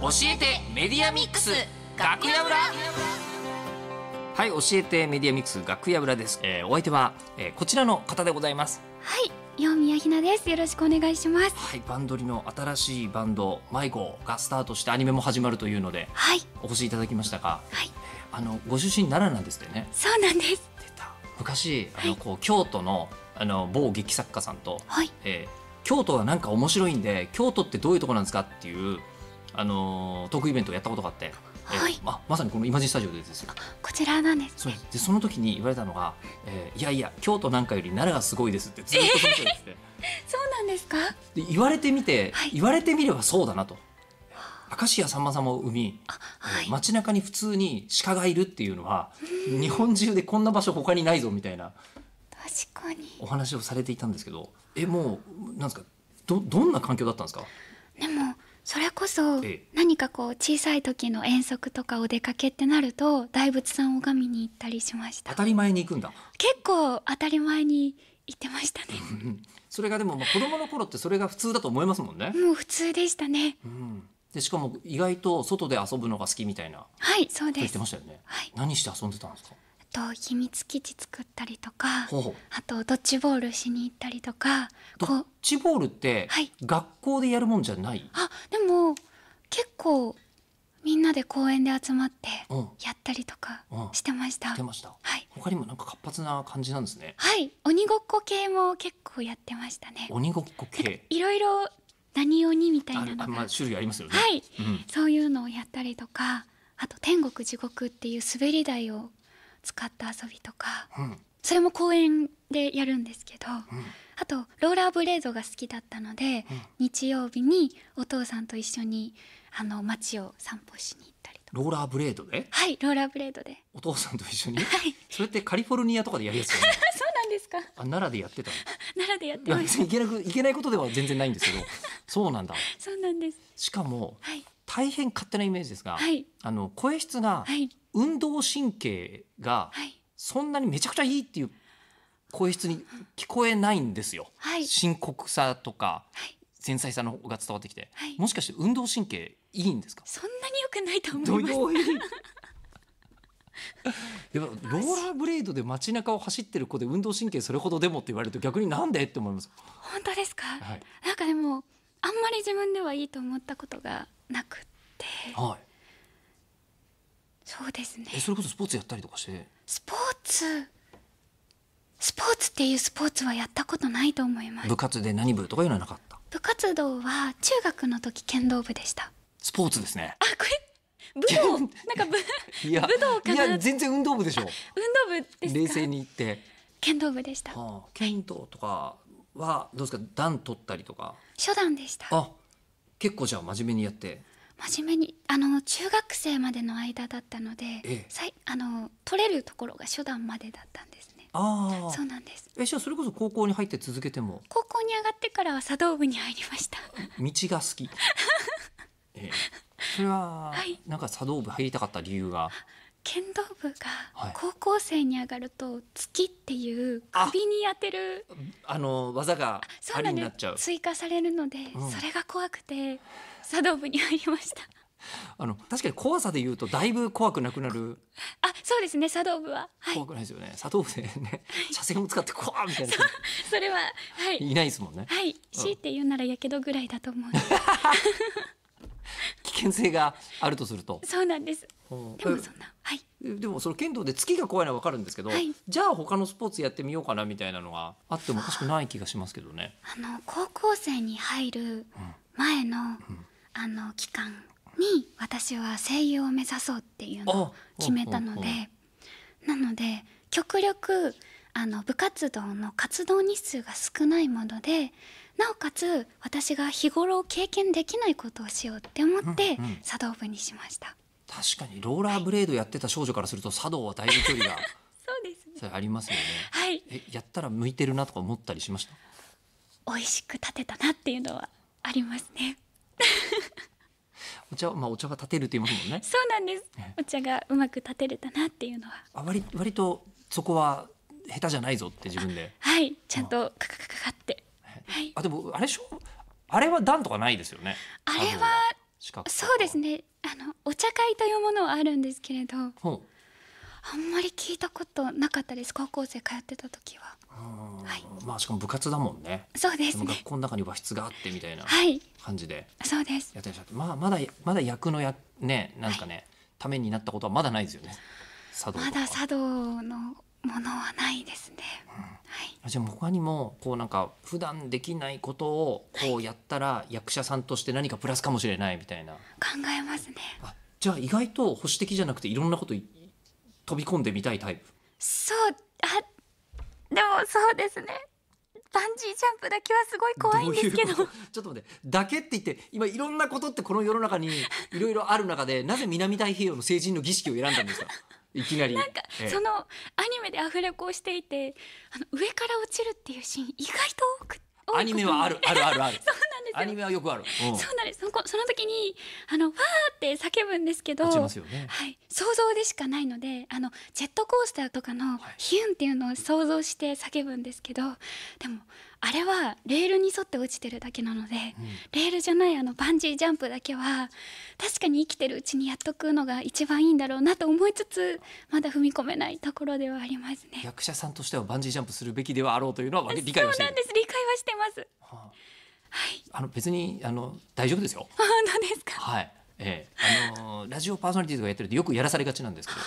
教えてメディアミックス楽屋裏はい教えてメディアミックス楽屋裏です、えー、お相手は、えー、こちらの方でございますはいよみやひなですよろしくお願いしますはいバンドリの新しいバンド迷子がスタートしてアニメも始まるというので、はい、お越しいただきましたかはい、あのご出身奈良なんですよねそうなんです昔あの、こう京都のあの某劇作家さんと、はいえー、京都はなんか面白いんで京都ってどういうとこなんですかっていうあのトークイベントをやったことがあって、はいえままさにこのイマジンスタジオでですよこちらなんですねでその時に言われたのが、えー、いやいや京都なんかより奈良がすごいです」ってずっとその人でえー、そうなんですかで言われてみて、はい、言われてみればそうだなと。明石家さんまさんを生み、はい、街中に普通に鹿がいるっていうのは日本中でこんな場所他にないぞみたいな確かにお話をされていたんですけどえもうなんですかどどんな環境だったんですかでもそれこそ何かこう小さい時の遠足とかお出かけってなると大仏さんを拝みに行ったりしました当たり前に行くんだ結構当たり前に行ってましたねそれがでも子供の頃ってそれが普通だと思いますもんねもう普通でしたね、うん、でしかも意外と外で遊ぶのが好きみたいなはいそうです、ね、はい、何して遊んでたんですかと秘密基地作ったりとかほうほうあとドッジボールしに行ったりとかドッジボールってはい学校でやるもんじゃない、あでも結構みんなで公園で集まってやったりとかしてました、出ましたはい他にもなんか活発な感じなんですねはい鬼ごっこ系も結構やってましたね鬼ごっこ系いろいろ何鬼みたいなるのあ、まあ、種類ありますよねはい、うんそういうのをやったりとかあと天国地獄っていう滑り台を使った遊びとか、うん、それも公園でやるんですけど、うん、あとローラーブレードが好きだったので、うん、日曜日にお父さんと一緒にあの街を散歩しに行ったりとかローラーブレードではいローラーブレードでお父さんと一緒に、はい、それってカリフォルニアとかでやるやつ、ね、そうなんですかあ奈良でやってた 奈良でやってましいけなくいけないことでは全然ないんですけど そうなんだそうなんですしかも、はい、大変勝手なイメージですが、はい、あの声質が、はい運動神経がそんなにめちゃくちゃいいっていう声質に聞こえないんですよ、はい、深刻さとか、繊細さのが伝わってきて、はい、もしかして運動神経いいんですかそんなに良くないと思います でもローラーブレードで街中を走ってる子で運動神経それほどでもって言われると逆になんでって思います本当ですか、はい、なんかでもあんまり自分ではいいと思ったことがなくて、はい、そうですねそれこそスポーツやったりとかしてスポーツスポーツっていうスポーツはやったことないと思います部活で何部とかいうのはなかった部活動は中学の時剣道部でしたスポーツですねあこれ武道なんか武 いや武道かいや全然運動部でしょ運動部冷静に言って剣道部でした、はあ、剣道とかはどうですか段取ったりとか初段でしたあ結構じゃあ真面目にやって真面目にあの中学生までの間だったので、ええ、あの取れるところが初段までだったんですね。ああそうなんですえじゃあそれこそ高校に入って続けても高校に上がってからは茶道部に入りました道が好き、ええ、それは、はい、なんか茶道部入りたかった理由が剣道部が高校生に上がると月っていう首に当てる、はあの技がありになっちゃう追加されるので、うん、それが怖くて茶道部に入りましたあの確かに怖さで言うとだいぶ怖くなくなるあそうですね茶道部は、はい、怖くないですよね茶道部でね車線を使って怖みたいなそれは、はい、いないですもんねはい、強いて言うならやけどぐらいだと思う 危険性があるとするとそうなんです、でもそんなはいでもその剣道で月が怖いのはわかるんですけど、はい、じゃあ他のスポーツやってみようかなみたいなのがあってもおかしくない気がしますけどねあの高校生に入る前の、うん、うんあの期間に私は声優を目指そうっていうのを決めたのでなので極力あの部活動の活動日数が少ないものでなおかつ私が日頃経験できないことをしようって思って茶道部にしました。確かにローラーブレードやってた少女からすると茶道はだいぶ距離が そうですねそれありますよね。はい、えやったら向いてるなとか思ったりしました美味しく立てたなっていうのはありますね。お茶まあ、お茶が立てるって言いますもんね。そうなんです。お茶がうまく立てれたなっていうのは。あ割割とそこは下手じゃないぞって自分で。はい、ちゃんとかかかかかって。はい、あでもあれしょあれは段とかないですよね。あれはそうですね。あのお茶会というものはあるんですけれど、あんまり聞いたことなかったです。高校生通ってた時は。まあしかも部活だもんねそうですね学校の中に和室があってみたいな感じでそうですやってらっしゃって、まあ、まだまだ役のやねなんかね、はい、ためになったことはまだないですよね茶道まだ茶道のものはないですね、うん、はい、じゃあ他にもこうなんか普段できないことをこうやったら役者さんとして何かプラスかもしれないみたいな、考えますねあじゃあ意外と保守的じゃなくていろんなこと飛び込んでみたいタイプそうあでもそうですねバンジージャンプだけはすごい怖いんですけど ちょっと待ってだけって言って今いろんなことってこの世の中に いろいろある中でなぜ南太平洋の成人の儀式を選んだんですか いきなりなんか、ええ、そのアニメでアフレコをしていてあの上から落ちるっていうシーン意外と多くアニメはあるあるあるあるですよアニメはよくある、うん、そうなんですそその時にあのわーって叫ぶんですけど、ね、はい、想像でしかないのであのジェットコースターとかのヒュンっていうのを想像して叫ぶんですけど、はい、でもあれはレールに沿って落ちてるだけなので、うん、レールじゃないあのバンジージャンプだけは確かに生きてるうちにやっとくのが一番いいんだろうなと思いつつまだ踏み込めないところではありますね役者さんとしてはバンジージャンプするべきではあろうというのは理解してそうなんです理解はしてます、はあはい、あの別にあの大丈夫ですよ。本当ですか。はい。ええ、あのラジオパーソナリティとかやってるとよくやらされがちなんですけど。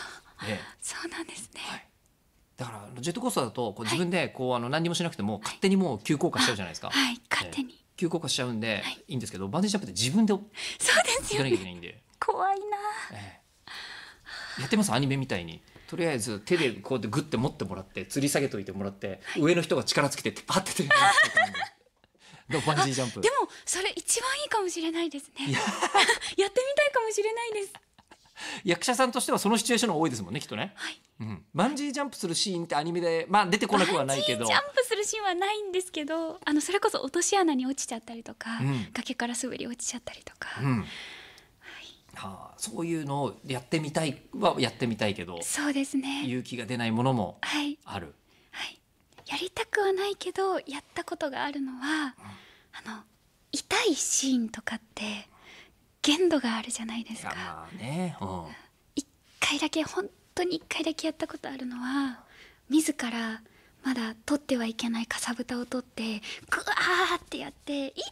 ええ、そうなんですね。はい。だからジェットコースターだとこう自分でこうあの何もしなくても勝手にもう急降下しちゃうじゃないですか。はい、勝手に。急降下しちゃうんでいいんですけど、バンジージャンプって自分でそうですよ、ね、行かなきゃいけないんで。怖いな、ええ。やってますアニメみたいに。とりあえず手でこうやってグッて持ってもらって吊り下げといてもらって、上の人が力つけてパッて手に。バンジージャンプでもそれ一番いいかもしれないですね やってみたいかもしれないです役者さんとしてはそのシチュエーションが多いですもんねきっとね、はい、うん、バンジージャンプするシーンってアニメで、まあ、出てこなくはないけどジャンプするシーンはないんですけどあのそれこそ落とし穴に落ちちゃったりとか、うん、崖から滑り落ちちゃったりとか、うんはいはあ、そういうのをやってみたいはやってみたいけどそうですね勇気が出ないものもある。はいやりたくはないけどやったことがあるのは、うん、あの痛いシーンとかって限度があるじゃないですか。ね、うん、一回だけ本当に一回だけやったことあるのは自らまだ取ってはいけないかさぶたを取ってグワーってやって痛い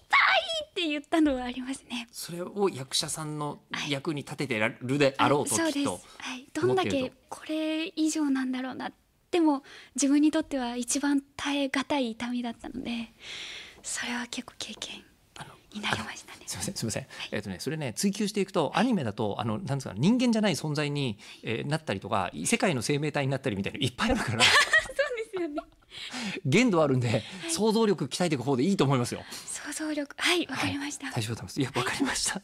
って言ったのはありますねそれを役者さんの役に立ててるであろうときっと、はい、どんだけこれ以上なんだろうなってでも自分にとっては一番耐え難い痛みだったのでそれは結構経験になりましたね。すみません、すみません。はい、えっ、ー、とね、それね、追求していくと、アニメだと、あの、なんですか、人間じゃない存在に、えー、なったりとか、世界の生命体になったりみたいな、いっぱいあるから。そうですよね。限度あるんで、はい、想像力鍛えていく方でいいと思いますよ。想像力、はい、わかりました。はい、大丈夫と思います。いや、わかりました。ね、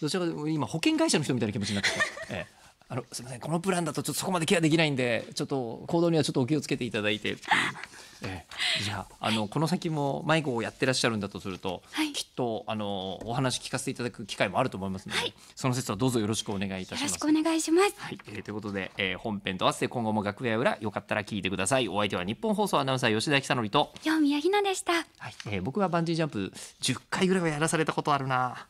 どちらか今保険会社の人みたいな気持ちになってた。えーあのすみませんこのプランだとちょっとそこまでケアできないんでちょっと行動にはちょっとお気をつけていただいててい ええ、じゃああのこの先も迷子をやってらっしゃるんだとすると、はい、きっとあのお話聞かせていただく機会もあると思いますので、はい、その説はどうぞよろしくお願いいたします。よろしくお願いします。はい、えー、ということで、えー、本編と合わせて今後も楽屋裏よかったら聞いてください。お相手は日本放送アナウンサー吉田久紀と。よみやひなでした。はい、えー、僕はバンジージャンプ10回ぐらいはやらされたことあるな。